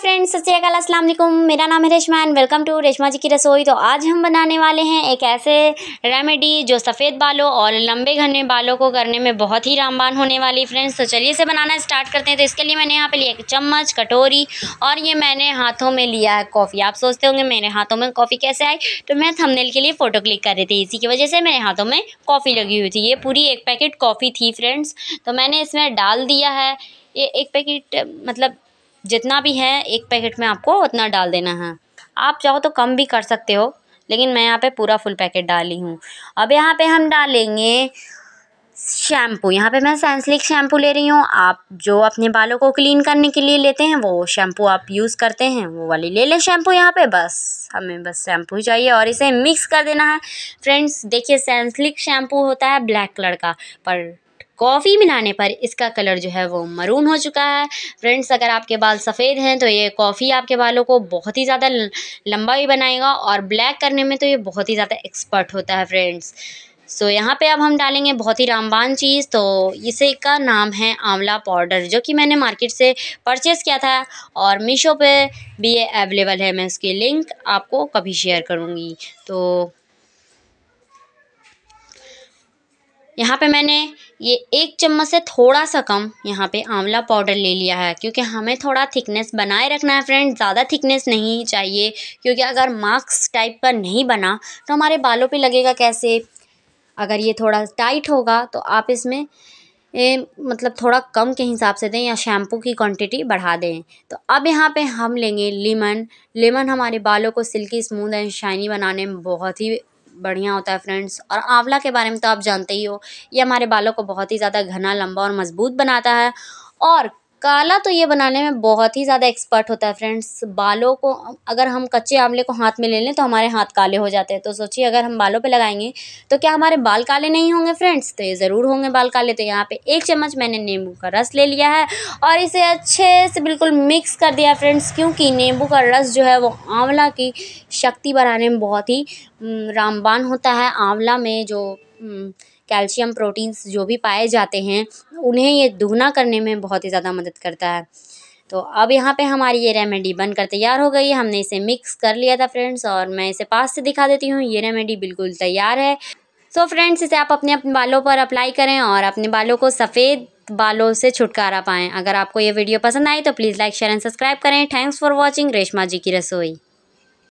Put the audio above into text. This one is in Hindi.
फ्रेंड्स सत्याकाल अस्सलाम वालेकुम मेरा नाम है Reshma and welcome to Reshma ji की रसोई तो आज हम बनाने वाले हैं एक ऐसे रेमेडी जो सफ़ेद बालों और लंबे घने बालों को करने में बहुत ही रामबान होने वाली फ्रेंड्स तो चलिए इसे बनाना स्टार्ट करते हैं तो इसके लिए मैंने यहाँ पे लिया एक चम्मच कटोरी और ये मैंने हाथों में लिया है कॉफ़ी आप सोचते होंगे मेरे हाथों में कॉफ़ी कैसे आई तो मैं थमनेल के लिए फ़ोटो क्लिक कर रही थी इसी की वजह से मेरे हाथों में कॉफ़ी लगी हुई थी ये पूरी एक पैकेट कॉफ़ी थी फ्रेंड्स तो मैंने इसमें डाल दिया है ये एक पैकेट मतलब जितना भी है एक पैकेट में आपको उतना डाल देना है आप चाहो तो कम भी कर सकते हो लेकिन मैं यहाँ पे पूरा फुल पैकेट डाली हूँ अब यहाँ पे हम डालेंगे शैम्पू यहाँ पे मैं सेंसलिक शैम्पू ले रही हूँ आप जो अपने बालों को क्लीन करने के लिए लेते हैं वो शैम्पू आप यूज़ करते हैं वो वाली ले लें शैम्पू यहाँ पे बस हमें बस शैम्पू ही चाहिए और इसे मिक्स कर देना है फ्रेंड्स देखिए सेंसलिक शैम्पू होता है ब्लैक कलर का पर कॉफ़ी मिलाने पर इसका कलर जो है वो मरून हो चुका है फ्रेंड्स अगर आपके बाल सफ़ेद हैं तो ये कॉफ़ी आपके बालों को बहुत ही ज़्यादा लंबा भी बनाएगा और ब्लैक करने में तो ये बहुत ही ज़्यादा एक्सपर्ट होता है फ्रेंड्स सो so, यहाँ पे अब हम डालेंगे बहुत ही रामबान चीज़ तो इसे का नाम है आंवला पाउडर जो कि मैंने मार्केट से परचेज़ किया था और मीशो पे भी ये अवेलेबल है मैं इसकी लिंक आपको कभी शेयर करूँगी तो यहाँ पे मैंने ये एक चम्मच से थोड़ा सा कम यहाँ पे आंवला पाउडर ले लिया है क्योंकि हमें थोड़ा थिकनेस बनाए रखना है फ्रेंड ज़्यादा थिकनेस नहीं चाहिए क्योंकि अगर मास्क टाइप का नहीं बना तो हमारे बालों पे लगेगा कैसे अगर ये थोड़ा टाइट होगा तो आप इसमें ए, मतलब थोड़ा कम के हिसाब से दें या शैम्पू की क्वांटिटी बढ़ा दें तो अब यहाँ पे हम लेंगे लेमन लेमन हमारे बालों को सिल्की स्मूथ एंड शाइनी बनाने में बहुत ही बढ़िया होता है फ्रेंड्स और आंवला के बारे में तो आप जानते ही हो ये हमारे बालों को बहुत ही ज़्यादा घना लंबा और मज़बूत बनाता है और काला तो ये बनाने में बहुत ही ज़्यादा एक्सपर्ट होता है फ्रेंड्स बालों को अगर हम कच्चे आंवले को हाथ में ले लें तो हमारे हाथ काले हो जाते हैं तो सोचिए अगर हम बालों पे लगाएंगे तो क्या हमारे बाल काले नहीं होंगे फ्रेंड्स तो ये ज़रूर होंगे बाल काले तो यहाँ पे एक चम्मच मैंने नींबू का रस ले लिया है और इसे अच्छे से बिल्कुल मिक्स कर दिया फ्रेंड्स क्योंकि नींबू का रस जो है वो आंवला की शक्ति बढ़ाने में बहुत ही रामबान होता है आंवला में जो कैल्शियम प्रोटीन्स जो भी पाए जाते हैं उन्हें ये दुगना करने में बहुत ही ज़्यादा मदद करता है तो अब यहाँ पे हमारी ये रेमेडी बनकर तैयार हो गई है हमने इसे मिक्स कर लिया था फ्रेंड्स और मैं इसे पास से दिखा देती हूँ ये रेमेडी बिल्कुल तैयार है सो so फ्रेंड्स इसे आप अपने अपने बालों पर अप्लाई करें और अपने बालों को सफ़ेद बालों से छुटकारा पाएँ अगर आपको ये वीडियो पसंद आई तो please like share and subscribe करें thanks for watching Reshma ji की रसोई